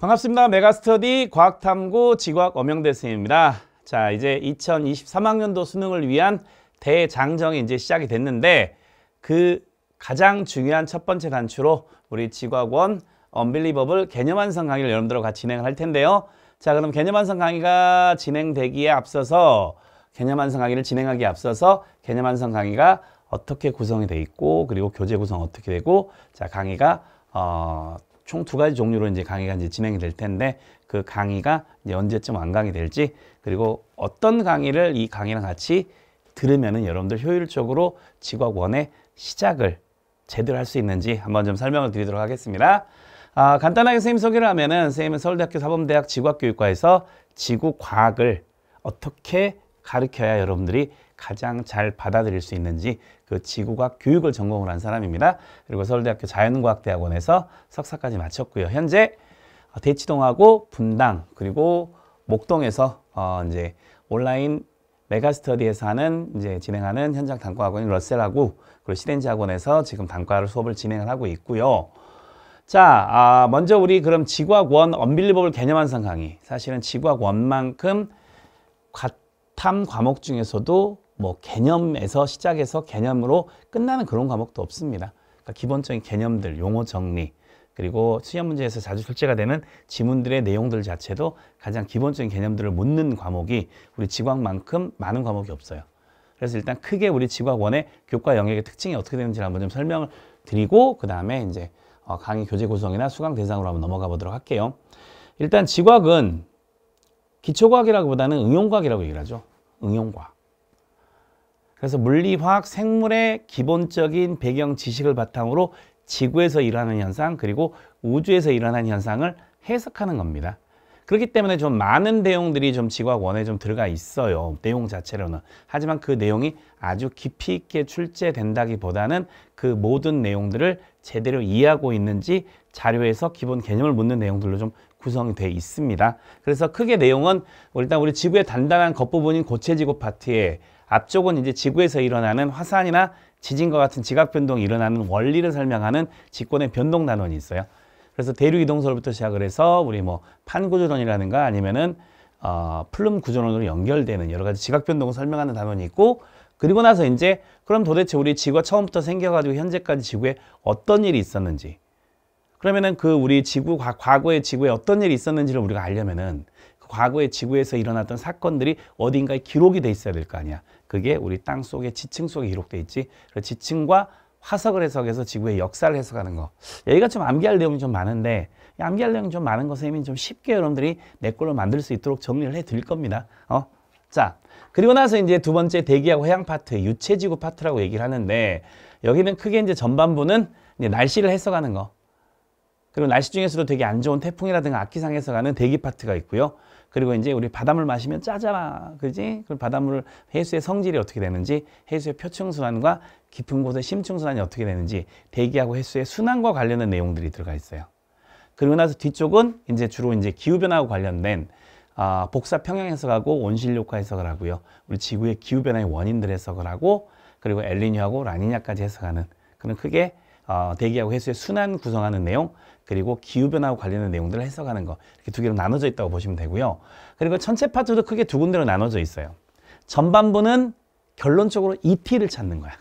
반갑습니다. 메가스터디 과학탐구 지구학 엄영대 선생입니다. 자, 이제 2023학년도 수능을 위한 대장정이 이제 시작이 됐는데 그 가장 중요한 첫 번째 단추로 우리 지구학원 언빌리버블 개념 완성 강의를 여러분들과 같이 진행을 할 텐데요. 자, 그럼 개념 완성 강의가 진행되기에 앞서서 개념 완성 강의를 진행하기에 앞서서 개념 완성 강의가 어떻게 구성이 돼 있고 그리고 교재 구성 어떻게 되고 자, 강의가 어, 총두 가지 종류로 이제 강의가 이제 진행이 될 텐데 그 강의가 이제 언제쯤 완강이 될지 그리고 어떤 강의를 이 강의랑 같이 들으면은 여러분들 효율적으로 직업원의 시작을 제대로 할 수 있는지 한번 좀 설명을 드리도록 하겠습니다. 아, 간단하게 선생님 소개를 하면은 선생님은 서울대학교 사범대학 지구학교육과에서 지구과학을 어떻게 가르켜야 여러분들이 가장 잘 받아들일 수 있는지 그 지구과학 교육을 전공을 한 사람입니다. 그리고 서울대학교 자연과학대학원에서 석사까지 마쳤고요. 현재 어, 대치동하고 분당 그리고 목동에서 어 이제 온라인 메가스터디에서 하는 이제 진행하는 현장 단과 학원인 러셀하고 그리고 시덴지 학원에서 지금 단과를 수업을 진행을 하고 있고요. 자, 아, 먼저 우리 그럼 지구학 원 언빌리버블 개념 환상 강의. 사실은 지구학 원만큼 과탐 과목 중에서도 뭐 개념에서 시작해서 개념으로 끝나는 그런 과목도 없습니다. 그러니까 기본적인 개념들, 용어 정리, 그리고 수험 문제에서 자주 출제가 되는 지문들의 내용들 자체도 가장 기본적인 개념들을 묻는 과목이 우리 지과학만큼 많은 과목이 없어요. 그래서 일단 크게 우리 지과학원의 교과 영역의 특징이 어떻게 되는지를 한번 좀 설명을 드리고 그 다음에 이제 어, 강의 교재 구성이나 수강 대상으로 한번 넘어가 보도록 할게요. 일단 지과학은 기초과학이라기보다는 응용과학이라고 얘기를 하죠. 응용과학. 그래서 물리화학 생물의 기본적인 배경 지식을 바탕으로 지구에서 일어나는 현상 그리고 우주에서 일어나는 현상을 해석하는 겁니다. 그렇기 때문에 좀 많은 내용들이 좀 지구학 원에 좀 들어가 있어요. 내용 자체로는. 하지만 그 내용이 아주 깊이 있게 출제된다기보다는 그 모든 내용들을 제대로 이해하고 있는지 자료에서 기본 개념을 묻는 내용들로 좀 구성이 돼 있습니다. 그래서 크게 내용은 일단 우리 지구의 단단한 겉부분인 고체 지구 파트에 앞쪽은 이제 지구에서 일어나는 화산이나 지진과 같은 지각 변동이 일어나는 원리를 설명하는 직권의 변동 단원이 있어요. 그래서 대륙 이동설부터 시작을 해서 우리 뭐 판구조론이라든가 아니면은 어, 플룸 구조론으로 연결되는 여러 가지 지각 변동을 설명하는 단원이 있고 그리고 나서 이제 그럼 도대체 우리 지구가 처음부터 생겨가지고 현재까지 지구에 어떤 일이 있었는지 그러면은 그 우리 지구 과거의 지구에 어떤 일이 있었는지를 우리가 알려면은 과거에 지구에서 일어났던 사건들이 어딘가에 기록이 돼 있어야 될 거 아니야. 그게 우리 땅 속에 지층 속에 기록돼 있지. 그 지층과 화석을 해석해서 지구의 역사를 해석하는 거. 여기가 좀 암기할 내용이 좀 많은데 암기할 내용이 좀 많은 것은 생님좀 쉽게 여러분들이 내 걸로 만들 수 있도록 정리를 해 드릴 겁니다. 어? 자, 그리고 나서 이제 두 번째 대기하고 해양 파트, 유체지구 파트라고 얘기를 하는데 여기는 크게 이제 전반부는 이제 날씨를 해석하는 거. 그리고 날씨 중에서도 되게 안 좋은 태풍이라든가 악기상에서 가는 대기 파트가 있고요. 그리고 이제 우리 바닷물 마시면 짜잖아. 그지? 그 바닷물 해수의 성질이 어떻게 되는지, 해수의 표층순환과 깊은 곳의 심층순환이 어떻게 되는지, 대기하고 해수의 순환과 관련된 내용들이 들어가 있어요. 그리고 나서 뒤쪽은 이제 주로 이제 기후변화와 관련된 아, 복사 평형 해석하고 온실 효과 해석을 하고요. 우리 지구의 기후변화의 원인들 해석을 하고 그리고 엘리뇨하고 라니냐까지 해석하는 그런 크게 어, 대기하고 해수의 순환 구성하는 내용 그리고 기후변화와 관련된 내용들을 해석하는 것 이렇게 두 개로 나눠져 있다고 보시면 되고요. 그리고 전체 파트도 크게 두 군데로 나눠져 있어요. 전반부는 결론적으로 ET를 찾는 거야.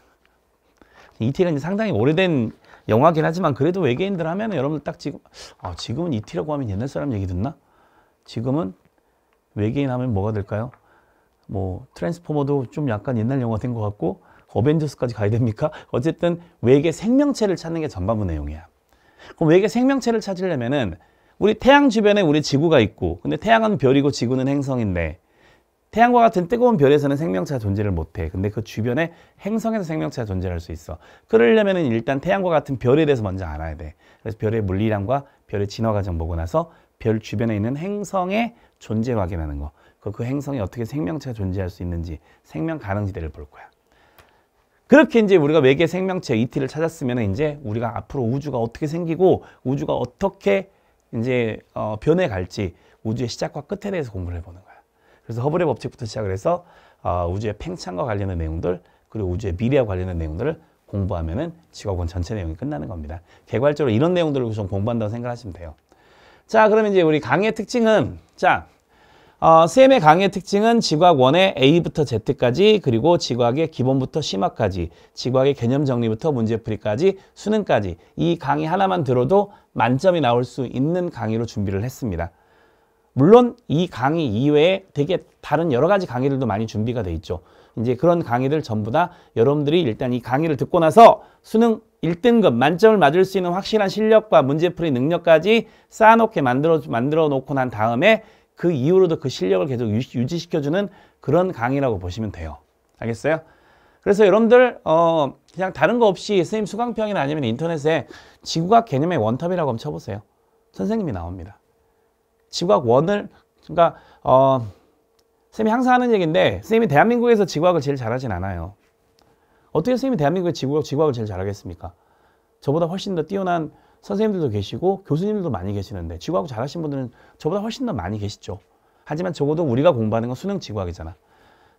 ET가 이제 상당히 오래된 영화긴 하지만 그래도 외계인들 하면 여러분들 딱 지금 아, 지금은 ET라고 하면 옛날 사람 얘기 듣나? 지금은 외계인 하면 뭐가 될까요? 뭐 트랜스포머도 좀 약간 옛날 영화 된 것 같고 어벤져스까지 가야 됩니까? 어쨌든 외계 생명체를 찾는 게 전반부 내용이야. 그럼 외계 생명체를 찾으려면은 우리 태양 주변에 우리 지구가 있고 근데 태양은 별이고 지구는 행성인데 태양과 같은 뜨거운 별에서는 생명체가 존재를 못해. 근데 그 주변에 행성에서 생명체가 존재할 수 있어. 그러려면 은 일단 태양과 같은 별에 대해서 먼저 알아야 돼. 그래서 별의 물리량과 별의 진화 과정 보고 나서 별 주변에 있는 행성의 존재 확인하는 거. 그 행성이 어떻게 생명체가 존재할 수 있는지 생명 가능지대를 볼 거야. 그렇게 이제 우리가 외계 생명체 ET를 찾았으면 이제 우리가 앞으로 우주가 어떻게 생기고 우주가 어떻게 이제 어, 변해갈지 우주의 시작과 끝에 대해서 공부를 해보는 거야. 그래서 허블의 법칙부터 시작을 해서 어, 우주의 팽창과 관련된 내용들 그리고 우주의 미래와 관련된 내용들을 공부하면은 직업원 전체 내용이 끝나는 겁니다. 개괄적으로 이런 내용들을 우선 공부한다고 생각하시면 돼요. 자 그러면 이제 우리 강의 의 특징은 자 어, CM의 강의 특징은 지학원의 A부터 Z까지 그리고 지학의 기본부터 심화까지 지학의 개념 정리부터 문제풀이까지 수능까지 이 강의 하나만 들어도 만점이 나올 수 있는 강의로 준비를 했습니다. 물론 이 강의 이외에 되게 다른 여러 가지 강의들도 많이 준비가 돼 있죠. 이제 그런 강의들 전부 다 여러분들이 일단 이 강의를 듣고 나서 수능 1등급 만점을 맞을 수 있는 확실한 실력과 문제풀이 능력까지 쌓아놓게 만들어, 만들어 놓고 난 다음에 그 이후로도 그 실력을 계속 유지시켜주는 그런 강의라고 보시면 돼요. 알겠어요? 그래서 여러분들 어 그냥 다른 거 없이 선생님 수강평이나 아니면 인터넷에 지구과학 개념의 원탑이라고 한번 쳐보세요. 선생님이 나옵니다. 지구과학 원을 그러니까 어 선생님이 항상 하는 얘기인데 선생님이 대한민국에서 지구학을 제일 잘하진 않아요. 어떻게 선생님이 대한민국의 지구학, 지구학을 제일 잘하겠습니까? 저보다 훨씬 더 뛰어난 선생님들도 계시고 교수님들도 많이 계시는데 지구학 잘하신 분들은 저보다 훨씬 더 많이 계시죠. 하지만 적어도 우리가 공부하는 건 수능 지구학이잖아.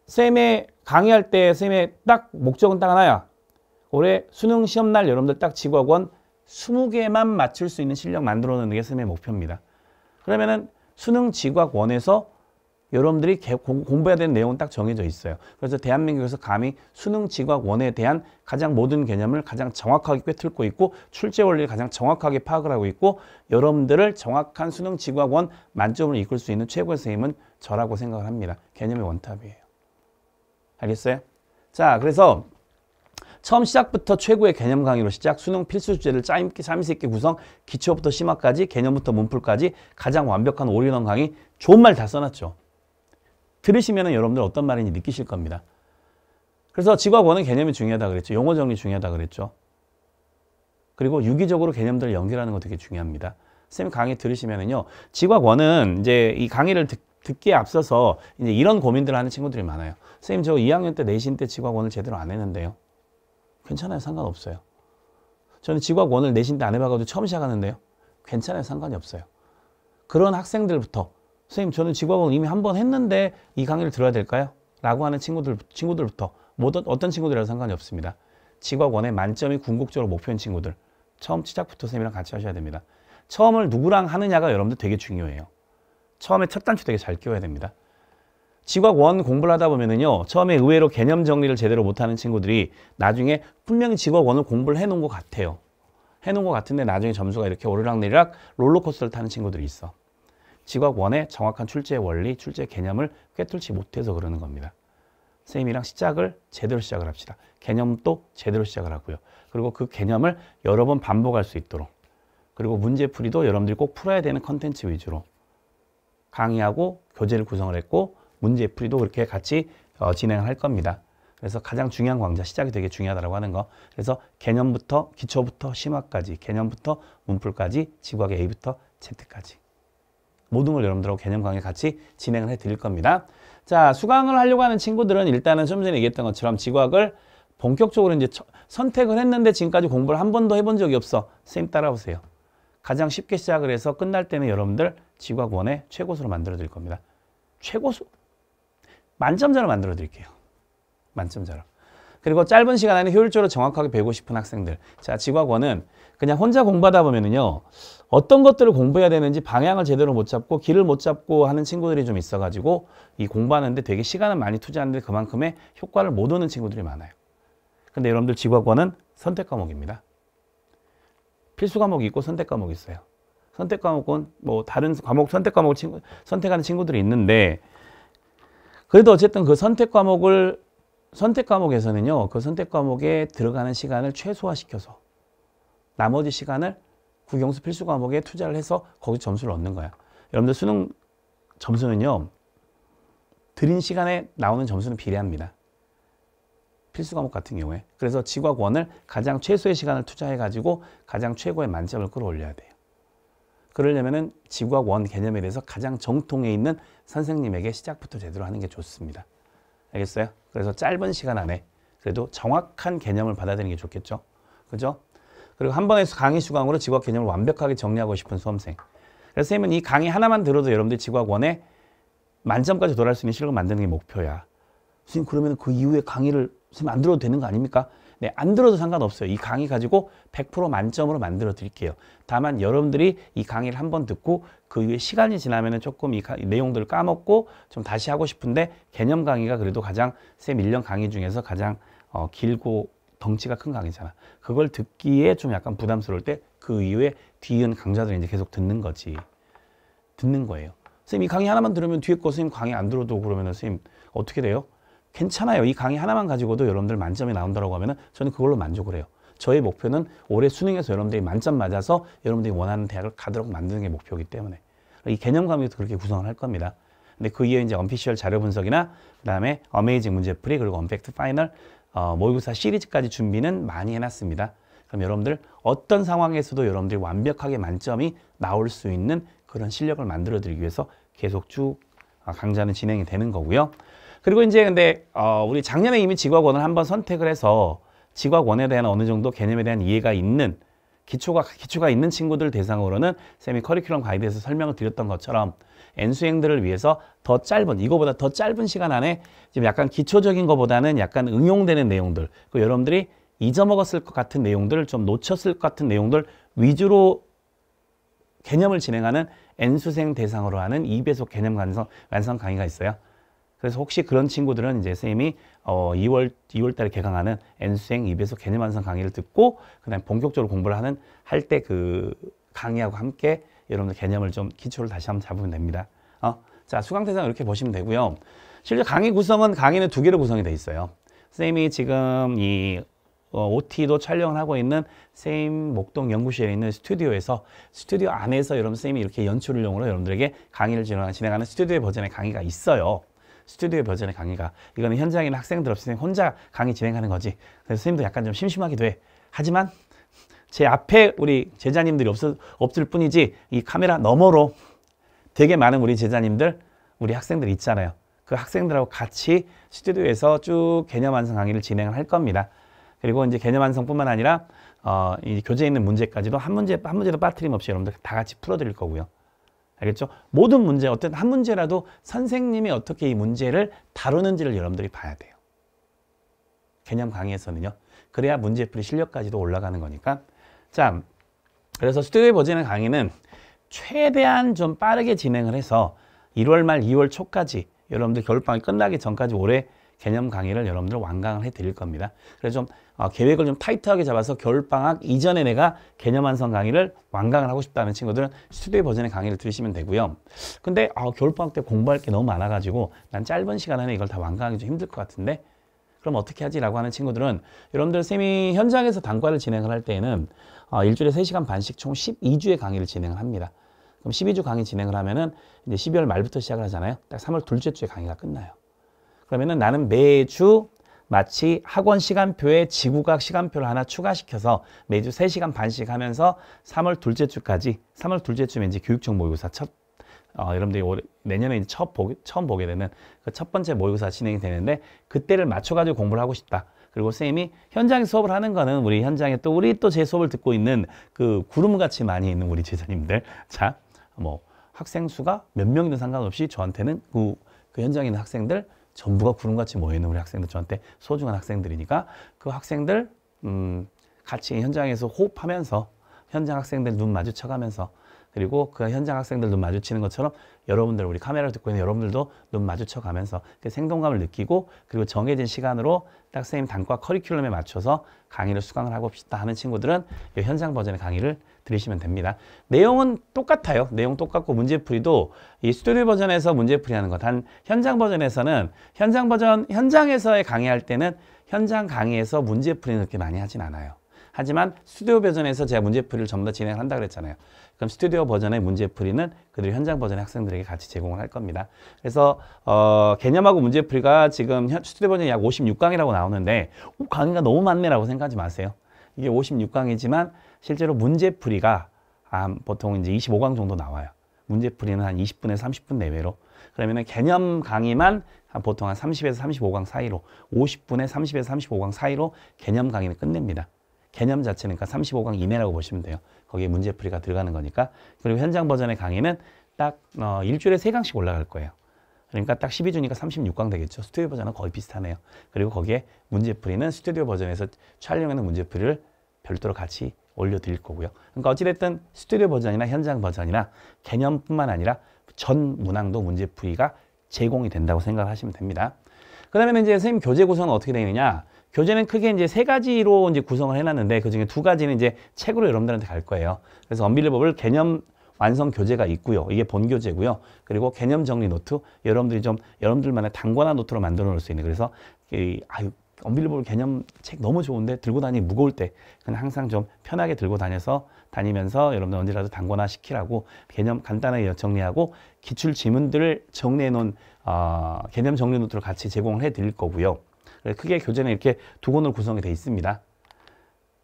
쌤의 강의할 때 쌤의 딱 목적은 딱 하나야. 올해 수능 시험날 여러분들 딱 지구학원 20개만 맞출 수 있는 실력 만들어 놓는 게 쌤의 목표입니다. 그러면은 수능 지구학원에서 여러분들이 공부해야 되는 내용은 딱 정해져 있어요. 그래서 대한민국에서 감히 수능 지각 원에 대한 가장 모든 개념을 가장 정확하게 꿰뚫고 있고 출제 원리를 가장 정확하게 파악을 하고 있고 여러분들을 정확한 수능 지각 원 만점을 이끌 수 있는 최고의 선생님은 저라고 생각을 합니다. 개념의 원탑이에요. 알겠어요? 자, 그래서 처음 시작부터 최고의 개념 강의로 시작, 수능 필수 주제를 짜임기, 짜임새 있게 구성, 기초부터 심화까지, 개념부터 문풀까지 가장 완벽한 올인원 강의, 좋은 말 다 써놨죠. 들으시면 여러분들 어떤 말인지 느끼실 겁니다. 그래서 지과 권은 개념이 중요하다 그랬죠. 용어 정리 중요하다 그랬죠. 그리고 유기적으로 개념들을 연결하는 거 되게 중요합니다. 선생님 강의 들으시면은요. 지과 권은 이제 이 강의를 듣, 듣기에 앞서서 이제 이런 고민들을 하는 친구들이 많아요. 선생님 저 2학년 때 내신 때 지과권을 제대로 안 했는데요. 괜찮아요. 상관없어요. 저는 지과권을 내신 때 안 해봐가지고 처음 시작하는데요. 괜찮아요. 상관이 없어요. 그런 학생들부터 선생님 저는 직업은 이미 한 번 했는데 이 강의를 들어야 될까요? 라고 하는 친구들, 친구들부터 뭐든 어떤 친구들이라도 상관이 없습니다. 직업원의 만점이 궁극적으로 목표인 친구들 처음 시작부터 선생님이랑 같이 하셔야 됩니다. 처음을 누구랑 하느냐가 여러분들 되게 중요해요. 처음에 첫 단추 되게 잘 끼워야 됩니다. 직업원 공부를 하다 보면은요 처음에 의외로 개념 정리를 제대로 못하는 친구들이 나중에 분명히 직업 원을 공부를 해놓은 것 같아요 해놓은 것 같은데 나중에 점수가 이렇게 오르락내리락 롤러코스터를 타는 친구들이 있어 직업 원의 정확한 출제 원리, 출제 개념을 꿰뚫지 못해서 그러는 겁니다. 선생님이랑 시작을 제대로 시작을 합시다. 개념도 제대로 시작을 하고요. 그리고 그 개념을 여러 번 반복할 수 있도록 그리고 문제풀이도 여러분들이 꼭 풀어야 되는 컨텐츠 위주로 강의하고 교재를 구성을 했고 문제풀이도 그렇게 같이 어, 진행을 할 겁니다. 그래서 가장 중요한 강좌, 시작이 되게 중요하다고 하는 거. 그래서 개념부터, 기초부터 심화까지, 개념부터 문풀까지, 지구학의 A부터 Z까지. 모든 걸 여러분들하고 개념 강의 같이 진행을 해 드릴 겁니다. 자, 수강을 하려고 하는 친구들은 일단은 좀 전에 얘기했던 것처럼 지과학을 본격적으로 이제 선택을 했는데 지금까지 공부를 한 번도 해 본 적이 없어. 선생님 따라오세요. 가장 쉽게 시작을 해서 끝날 때는 여러분들 지과학 원의 최고수로 만들어 드릴 겁니다. 최고수? 만점자로 만들어 드릴게요. 만점자로. 그리고 짧은 시간 안에 효율적으로 정확하게 배우고 싶은 학생들. 자, 지과학원은 그냥 혼자 공부하다 보면은요. 어떤 것들을 공부해야 되는지 방향을 제대로 못 잡고 길을 못 잡고 하는 친구들이 좀 있어가지고 이 공부하는데 되게 시간을 많이 투자하는데 그만큼의 효과를 못 오는 친구들이 많아요. 근데 여러분들 지구학과는 선택 과목입니다. 필수 과목이 있고 선택 과목이 있어요. 선택 과목은 뭐 다른 과목 선택 과목을 친구, 선택하는 친구들이 있는데 그래도 어쨌든 그 선택 과목을 선택 과목에서는요. 그 선택 과목에 들어가는 시간을 최소화시켜서 나머지 시간을 국영수 필수 과목에 투자를 해서 거기 점수를 얻는 거야. 여러분들 수능 점수는요. 드린 시간에 나오는 점수는 비례합니다. 필수 과목 같은 경우에. 그래서 지과권을 가장 최소의 시간을 투자해가지고 가장 최고의 만점을 끌어올려야 돼요. 그러려면은 지과원 개념에 대해서 가장 정통에 있는 선생님에게 시작부터 제대로 하는 게 좋습니다. 알겠어요? 그래서 짧은 시간 안에 그래도 정확한 개념을 받아들이는 게 좋겠죠? 그죠? 그리고 한 번에서 강의 수강으로 지구학 개념을 완벽하게 정리하고 싶은 수험생. 그래서 선생님은 이 강의 하나만 들어도 여러분들 지구학 원에 만점까지 도달할 수 있는 실력을 만드는 게 목표야. 선생님 그러면 그 이후에 강의를 선생님 안 들어도 되는 거 아닙니까? 네, 안 들어도 상관없어요. 이 강의 가지고 100% 만점으로 만들어 드릴게요. 다만 여러분들이 이 강의를 한 번 듣고 그이 후에 시간이 지나면 조금 이, 이 내용들을 까먹고 좀 다시 하고 싶은데 개념 강의가 그래도 가장 쌤 1년 강의 중에서 가장 어, 길고 덩치가 큰 강의잖아. 그걸 듣기에 좀 약간 부담스러울 때 그 이후에 뒤은 강좌들을 이제 계속 듣는 거지. 듣는 거예요. 선생님 이 강의 하나만 들으면 뒤에 거 선생님 강의 안 들어도 그러면 선생님 어떻게 돼요? 괜찮아요. 이 강의 하나만 가지고도 여러분들 만점이 나온다고 하면 은 저는 그걸로 만족을 해요. 저의 목표는 올해 수능에서 여러분들이 만점 맞아서 여러분들이 원하는 대학을 가도록 만드는 게 목표이기 때문에 이 개념 강의서 그렇게 구성을 할 겁니다. 근데 그 이후에 이제 언피셜 자료 분석이나 그다음에 어메이징 문제풀이 그리고 언팩트 파이널 어, 모의고사 시리즈까지 준비는 많이 해놨습니다. 그럼 여러분들 어떤 상황에서도 여러분들이 완벽하게 만점이 나올 수 있는 그런 실력을 만들어 드리기 위해서 계속 쭉 어, 강좌는 진행이 되는 거고요. 그리고 이제 근데 어, 우리 작년에 이미 직각원을 한번 선택을 해서 직각원에 대한 어느 정도 개념에 대한 이해가 있는 기초가 기초가 있는 친구들 대상으로는 쌤이 커리큘럼 가이드에서 설명을 드렸던 것처럼 N 수행들을 위해서 더 짧은 이거보다 더 짧은 시간 안에 지금 약간 기초적인 것보다는 약간 응용되는 내용들 그 여러분들이 잊어먹었을 것 같은 내용들 을좀 놓쳤을 것 같은 내용들 위주로 개념을 진행하는 N수생 대상으로 하는 2배속 개념 완성, 완성 강의가 있어요. 그래서 혹시 그런 친구들은 이제 선생님이어 2월 2월 달에 개강하는 N수행 2배속 개념 완성 강의를 듣고 그다음에 본격적으로 공부를 하는 할 때 그 강의하고 함께 여러분들 개념을 좀 기초를 다시 한번 잡으면 됩니다. 어? 자, 수강 대상 이렇게 보시면 되고요. 실제 강의 구성은 강의는 두 개로 구성이 돼 있어요. 선생님이 지금 이 어, OT도 촬영을 하고 있는 선생님 목동 연구실에 있는 스튜디오에서 스튜디오 안에서 여러분 선생님이 이렇게 연출용으로 을 여러분들에게 강의를 진행하는 스튜디오 버전의 강의가 있어요. 스튜디오 버전의 강의가 이거는 현장이나 학생들 없이 혼자 강의 진행하는 거지 그래서 선생님도 약간 좀 심심하기도 해 하지만 제 앞에 우리 제자님들이 없을, 없을 뿐이지 이 카메라 너머로 되게 많은 우리 제자님들 우리 학생들 있잖아요 그 학생들하고 같이 스튜디오에서 쭉 개념 완성 강의를 진행을 할 겁니다 그리고 이제 개념 완성뿐만 아니라 어, 이 교재에 있는 문제까지도 한 문제 한 문제도 빠뜨림 없이 여러분들 다 같이 풀어드릴 거고요. 알겠죠? 모든 문제 어떤 한 문제라도 선생님이 어떻게 이 문제를 다루는지를 여러분들이 봐야 돼요. 개념 강의에서는요. 그래야 문제풀이 실력까지도 올라가는 거니까. 자, 그래서 스튜디오에 버지는 강의는 최대한 좀 빠르게 진행을 해서 1월 말 2월 초까지 여러분들 겨울방학 끝나기 전까지 올해 개념 강의를 여러분들 완강을 해드릴 겁니다. 그래서 좀 어, 계획을 좀 타이트하게 잡아서 겨울방학 이전에 내가 개념 완성 강의를 완강을 하고 싶다는 친구들은 스튜디오 버전의 강의를 들으시면 되고요. 근데 어, 아, 겨울방학 때 공부할 게 너무 많아가지고 난 짧은 시간 안에 이걸 다 완강하기 좀 힘들 것 같은데 그럼 어떻게 하지? 라고 하는 친구들은 여러분들 쌤이 현장에서 단과를 진행을 할 때에는 어, 일주일에 세시간 반씩 총1 2 주의 강의를 진행을 합니다. 그럼 1 2주 강의 진행을 하면은 이제 12월 말부터 시작을 하잖아요. 딱 3월 둘째 주에 강의가 끝나요. 그러면은 나는 매주 마치 학원 시간표에 지구각 시간표를 하나 추가시켜서 매주 세시간 반씩 하면서 3월 둘째 주까지 3월 둘째 주면 이제 교육청 모의고사 첫 어, 여러분들이 올해 내년에 이제 첫 보, 처음 보게 되는 그 첫 번째 모의고사 진행이 되는데 그때를 맞춰가지고 공부를 하고 싶다. 그리고 선생님이 현장 수업을 하는 거는 우리 현장에 또 우리 또 제 수업을 듣고 있는 그 구름같이 많이 있는 우리 제자님들 자 뭐 학생 수가 몇 명이든 상관없이 저한테는 그, 그 현장에 있는 학생들 전부가 구름같이 모여있는 우리 학생들 저한테 소중한 학생들이니까 그 학생들 음, 같이 현장에서 호흡하면서 현장 학생들 눈 마주쳐가면서 그리고 그 현장 학생들 눈 마주치는 것처럼 여러분들 우리 카메라를 듣고 있는 여러분들도 눈 마주쳐 가면서 그 생동감을 느끼고 그리고 정해진 시간으로 딱 선생님 단과 커리큘럼에 맞춰서 강의를 수강을 하고 싶다 하는 친구들은 이 현장 버전의 강의를 들리시면 됩니다. 내용은 똑같아요. 내용 똑같고 문제풀이도 이 스튜디오 버전에서 문제풀이 하는 것, 한 현장 버전에서는 현장 버전, 현장에서의 강의할 때는 현장 강의에서 문제풀이 그렇게 많이 하진 않아요. 하지만 스튜디오 버전에서 제가 문제풀이를 전부 다진행 한다 그랬잖아요. 그럼 스튜디오 버전의 문제풀이는 그들 현장 버전의 학생들에게 같이 제공을 할 겁니다. 그래서 어, 개념하고 문제풀이가 지금 현, 스튜디오 버전이 약 56강이라고 나오는데 오, 강의가 너무 많네라고 생각하지 마세요. 이게 56강이지만 실제로 문제풀이가 아, 보통 이제 25강 정도 나와요. 문제풀이는 한 20분에서 30분 내외로. 그러면 개념 강의만 보통 한 30에서 35강 사이로, 50분에 30에서 35강 사이로 개념 강의는 끝냅니다. 개념 자체는 그러니까 35강 이내라고 보시면 돼요. 거기에 문제풀이가 들어가는 거니까. 그리고 현장 버전의 강의는 딱 어, 일주일에 3강씩 올라갈 거예요. 그러니까 딱 12주니까 36강 되겠죠. 스튜디오 버전은 거의 비슷하네요. 그리고 거기에 문제풀이는 스튜디오 버전에서 촬영하는 문제풀이를 별도로 같이 올려드릴 거고요. 그러니까 어찌됐든 스튜디오 버전이나 현장 버전이나 개념뿐만 아니라 전 문항도 문제 풀이가 제공이 된다고 생각하시면 됩니다. 그 다음에 이제 선생님 교재 구성은 어떻게 되느냐. 교재는 크게 이제 세 가지로 이제 구성을 해놨는데 그 중에 두 가지는 이제 책으로 여러분들한테 갈 거예요. 그래서 언빌리버블 개념 완성 교재가 있고요. 이게 본 교재고요. 그리고 개념 정리 노트 여러분들이 좀 여러분들만의 단권화 노트로 만들어 놓을 수 있는 그래서 이, 아유 언빌리블 개념 책 너무 좋은데 들고 다니기 무거울 때 그냥 항상 좀 편하게 들고 다녀서 다니면서 여러분들 언제라도 단권화 시키라고 개념 간단하게 정리하고 기출 지문들을 정리해 놓은 어, 개념 정리 노트를 같이 제공해 드릴 거고요. 크게 교재는 이렇게 두 권으로 구성이 되어 있습니다.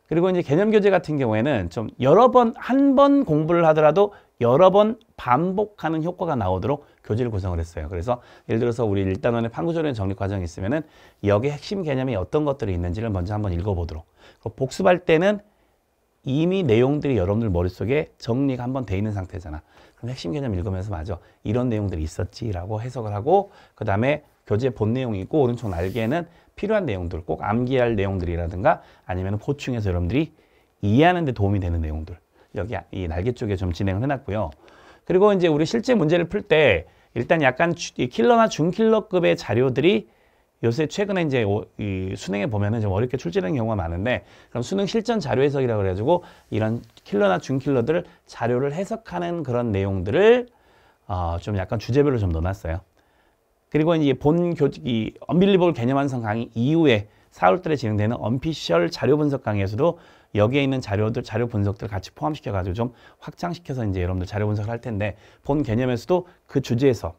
그리고 이제 개념 교재 같은 경우에는 좀 여러 번, 한 번 공부를 하더라도 여러 번 반복하는 효과가 나오도록 교재를 구성을 했어요. 그래서 예를 들어서 우리 일단원의 판구조련 정립 과정이 있으면 은 여기 핵심 개념이 어떤 것들이 있는지를 먼저 한번 읽어보도록. 그리고 복습할 때는 이미 내용들이 여러분들 머릿속에 정리가 한번 돼 있는 상태잖아. 그럼 핵심 개념 읽으면서 맞아. 이런 내용들이 있었지라고 해석을 하고 그 다음에 교재 본 내용이 있고 오른쪽 날개에는 필요한 내용들, 꼭 암기할 내용들이라든가 아니면 보충해서 여러분들이 이해하는 데 도움이 되는 내용들 여기 이 날개 쪽에 좀 진행을 해놨고요. 그리고 이제 우리 실제 문제를 풀 때 일단 약간 킬러나 중킬러급의 자료들이 요새 최근에 이제 이 수능에 보면은 좀 어렵게 출제되는 경우가 많은데 그럼 수능 실전 자료 해석이라고 그래가지고 이런 킬러나 중킬러들 자료를 해석하는 그런 내용들을 어, 좀 약간 주제별로 좀 넣어놨어요. 그리고 이제 본 교, 이 언빌리볼 개념 완성 강의 이후에 4월달에 진행되는 언피셜 자료 분석 강의에서도 여기에 있는 자료들, 자료 분석들 같이 포함시켜가지고 좀 확장시켜서 이제 여러분들 자료 분석을 할 텐데 본 개념에서도 그 주제에서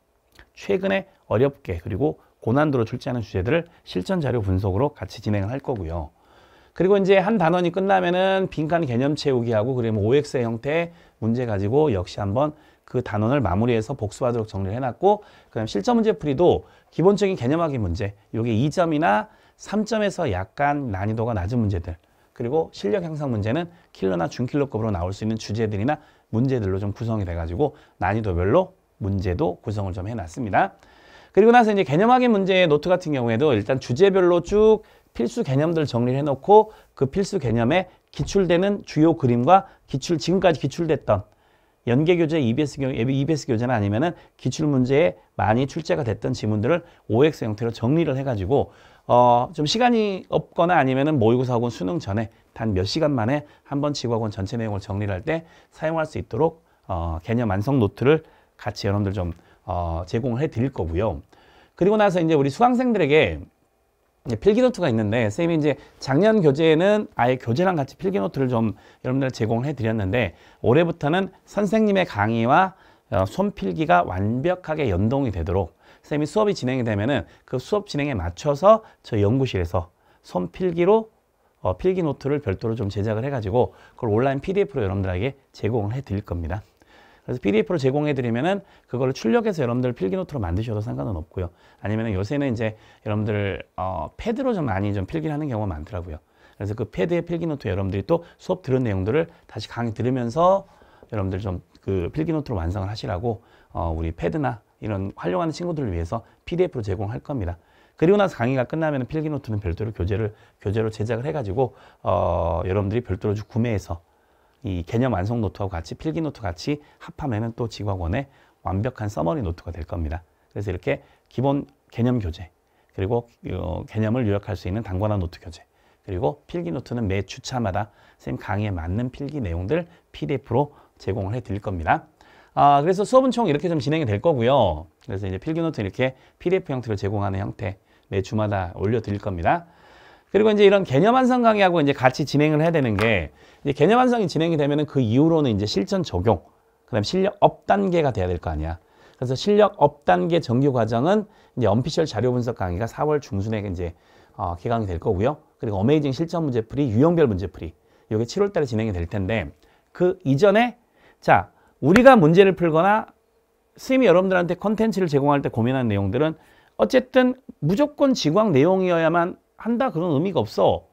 최근에 어렵게 그리고 고난도로 출제하는 주제들을 실전 자료 분석으로 같이 진행을 할 거고요. 그리고 이제 한 단원이 끝나면은 빈칸 개념 채우기하고 그리고 OX의 형태의 문제 가지고 역시 한번 그 단원을 마무리해서 복수하도록 정리를 해놨고 그다음 실전 문제 풀이도 기본적인 개념 확인 문제 요게 2점이나 3점에서 약간 난이도가 낮은 문제들 그리고 실력 향상 문제는 킬러나 준킬러급으로 나올 수 있는 주제들이나 문제들로 좀 구성이 돼가지고 난이도별로 문제도 구성을 좀 해놨습니다. 그리고 나서 이제 개념 확인 문제의 노트 같은 경우에도 일단 주제별로 쭉 필수 개념들 정리를 해놓고 그 필수 개념에 기출되는 주요 그림과 기출 지금까지 기출됐던 연계 교재 EBS 교 EBS 교재나 아니면은 기출 문제에 많이 출제가 됐던 지문들을 OX 형태로 정리를 해가지고 어, 좀 시간이 없거나 아니면은 모의고사 혹은 수능 전에 단 몇 시간 만에 한번 치고 학원 전체 내용을 정리할 때 사용할 수 있도록 어, 개념 완성 노트를 같이 여러분들 좀 어, 제공을 해 드릴 거고요. 그리고 나서 이제 우리 수강생들에게 필기노트가 있는데 선생님이 이제 작년 교재에는 아예 교재랑 같이 필기노트를 좀 여러분들 제공해 을 드렸는데 올해부터는 선생님의 강의와 어, 손필기가 완벽하게 연동이 되도록 선생님이 수업이 진행이 되면은 그 수업 진행에 맞춰서 저 연구실에서 손필기로 어, 필기 노트를 별도로 좀 제작을 해가지고 그걸 온라인 PDF로 여러분들에게 제공을 해드릴 겁니다. 그래서 PDF로 제공해드리면은 그걸 출력해서 여러분들 필기노트로 만드셔도 상관은 없고요. 아니면 요새는 이제 여러분들 어, 패드로 좀 많이 좀 필기를 하는 경우가 많더라고요. 그래서 그 패드에 필기노트 여러분들이 또 수업 들은 내용들을 다시 강의 들으면서 여러분들 좀 그 필기노트로 완성을 하시라고 어, 우리 패드나 이런 활용하는 친구들을 위해서 PDF로 제공할 겁니다. 그리고 나서 강의가 끝나면 필기노트는 별도로 교재를 교재로 제작을 해가지고 어, 여러분들이 별도로 구매해서 이 개념 완성 노트하고 같이 필기노트 같이 합하면 또 지각원의 완벽한 서머리 노트가 될 겁니다. 그래서 이렇게 기본 개념 교재 그리고 어, 개념을 요약할 수 있는 단권화 노트 교재 그리고 필기노트는 매 주차마다 선생님 강의에 맞는 필기 내용들 PDF로 제공을 해드릴 겁니다. 아, 그래서 수업은 총 이렇게 좀 진행이 될 거고요. 그래서 이제 필기노트 이렇게 PDF 형태로 제공하는 형태 매 주마다 올려드릴 겁니다. 그리고 이제 이런 개념 완성 강의하고 이제 같이 진행을 해야 되는 게 이제 개념 완성이 진행이 되면은 그 이후로는 이제 실전 적용, 그다음 실력 업 단계가 돼야 될 거 아니야. 그래서 실력 업 단계 정규 과정은 이제 언피셜 자료 분석 강의가 4월 중순에 이제 어, 개강이 될 거고요. 그리고 어메이징 실전 문제풀이, 유형별 문제풀이. 이게 7월 달에 진행이 될 텐데 그 이전에 자, 우리가 문제를 풀거나 스님이 여러분들한테 컨텐츠를 제공할 때 고민하는 내용들은 어쨌든 무조건 지광 내용이어야만 한다 그런 의미가 없어.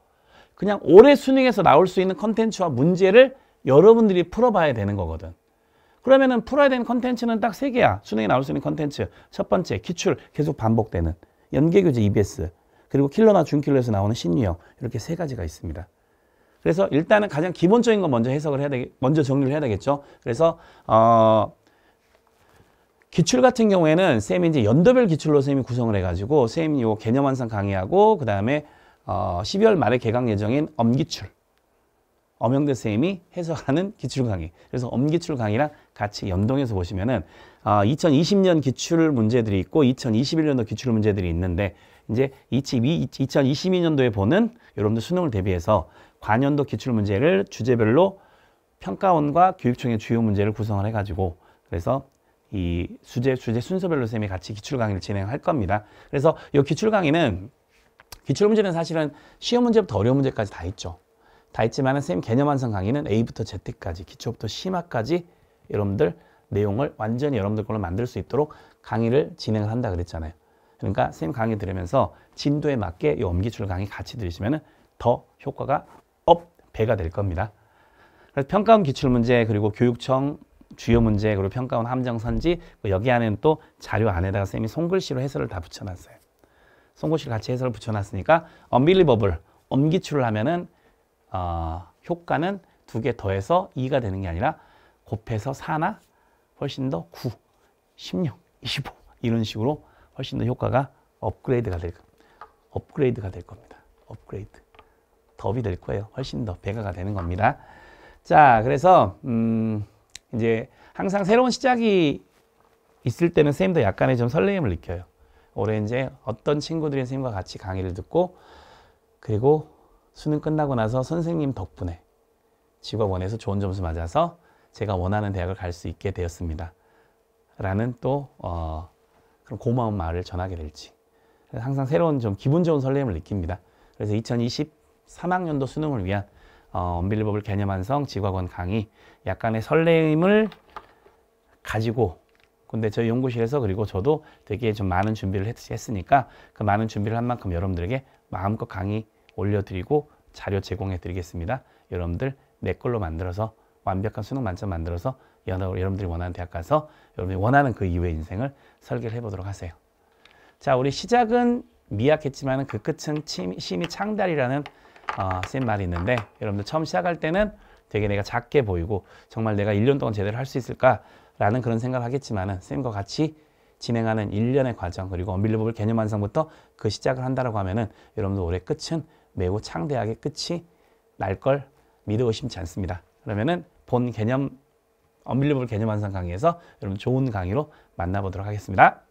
그냥 올해 수능에서 나올 수 있는 컨텐츠와 문제를 여러분들이 풀어봐야 되는 거거든. 그러면은 풀어야 되는 컨텐츠는 딱 세 개야. 수능에 나올 수 있는 컨텐츠. 첫 번째, 기출 계속 반복되는 연계교재 EBS. 그리고 킬러나 준킬러에서 나오는 신유형 이렇게 세 가지가 있습니다. 그래서 일단은 가장 기본적인 거 먼저 해석을 해야 되겠, 먼저 정리를 해야 되겠죠. 그래서 어, 기출 같은 경우에는 쌤이 이제 연도별 기출로 쌤이 구성을 해가지고 쌤이 요 개념 완성 강의하고 그 다음에 어, 12월 말에 개강 예정인 엄기출 엄영대 쌤이 해석하는 기출 강의 그래서 엄기출 강의랑 같이 연동해서 보시면은 어, 2020년 기출 문제들이 있고 2021년도 기출 문제들이 있는데 이제 2022년도에 보는 여러분들 수능을 대비해서 관연도 기출문제를 주제별로 평가원과 교육청의 주요 문제를 구성을 해가지고 그래서 이 수제 주제 순서별로 쌤이 같이 기출 강의를 진행할 겁니다. 그래서 이 기출 강의는 기출 문제는 사실은 시험 문제부터 어려운 문제까지 다 있죠. 다 있지만 쌤 개념 완성 강의는 A부터 Z까지 기초부터 심화까지 여러분들 내용을 완전히 여러분들 걸로 만들 수 있도록 강의를 진행을 한다 그랬잖아요. 그러니까 쌤 강의 들으면서 진도에 맞게 이 엄기출 강의 같이 들으시면 더 효과가 업 배가 될 겁니다. 그래서 평가원 기출문제 그리고 교육청 주요 문제 그리고 평가원 함정선지 뭐 여기 안에는 또 자료 안에다가 쌤이 손글씨로 해설을 다 붙여놨어요. 손글씨 같이 해설을 붙여놨으니까 언빌리버블 엄기출을 하면은 어, 효과는 두 개 더해서 2가 되는 게 아니라 곱해서 4나 훨씬 더 9, 16, 25 이런 식으로 훨씬 더 효과가 업그레이드가 될, 업그레이드가 될 겁니다. 업그레이드. 겁이 될 거예요. 훨씬 더 배가가 되는 겁니다. 자, 그래서 음, 이제 항상 새로운 시작이 있을 때는 선생님도 약간의 좀 설레임을 느껴요. 올해 이제 어떤 친구들이 선생님과 같이 강의를 듣고 그리고 수능 끝나고 나서 선생님 덕분에 직업원에서 좋은 점수 맞아서 제가 원하는 대학을 갈 수 있게 되었습니다. 라는 또 어, 그런 고마운 말을 전하게 될지 항상 새로운 좀 기분 좋은 설렘을 느낍니다. 그래서 2020 3학년도 수능을 위한 어, 언빌리버블 개념 완성 직과원 강의 약간의 설레임을 가지고 근데 저희 연구실에서 그리고 저도 되게 좀 많은 준비를 했, 했으니까 그 많은 준비를 한 만큼 여러분들에게 마음껏 강의 올려드리고 자료 제공해 드리겠습니다. 여러분들 내 걸로 만들어서 완벽한 수능 만점 만들어서 여러분들이 원하는 대학 가서 여러분이 원하는 그 이후의 인생을 설계를 해보도록 하세요. 자, 우리 시작은 미약했지만 그 끝은 침, 심이 창달이라는 어, 아, 쓰 말이 있는데 여러분들 처음 시작할 때는 되게 내가 작게 보이고 정말 내가 1년 동안 제대로 할 수 있을까라는 그런 생각을 하겠지만 은 쌤과 같이 진행하는 일련의 과정 그리고 언빌리버블 개념 완성부터 그 시작을 한다고 하면 은 여러분들 올해 끝은 매우 창대하게 끝이 날 걸 믿어 의심치 않습니다. 그러면은 본 개념 언빌리버블 개념 완성 강의에서 여러분 좋은 강의로 만나보도록 하겠습니다.